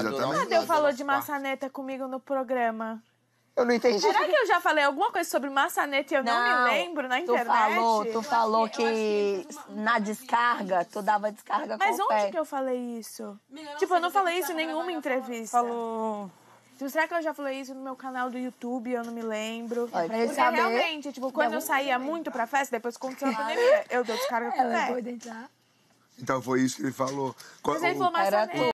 Exatamente. Cadê eu falou de maçaneta comigo no programa? Eu não entendi. Será que eu já falei alguma coisa sobre maçaneta e eu não, não me lembro na internet? Tu falou, tu falou que, que na descarga, tu dava descarga Mas com Mas onde que eu falei isso? tipo, eu não falei isso tá em nenhuma entrevista. Falou... Tipo, será que eu já falei isso no meu canal do YouTube? Eu não me lembro. Mas Porque saber, realmente, tipo, quando eu saía muito pra festa, depois aconteceu a pandemia, eu dou descarga com o é pé. Então foi isso que ele falou. Mas ele falou maçaneta.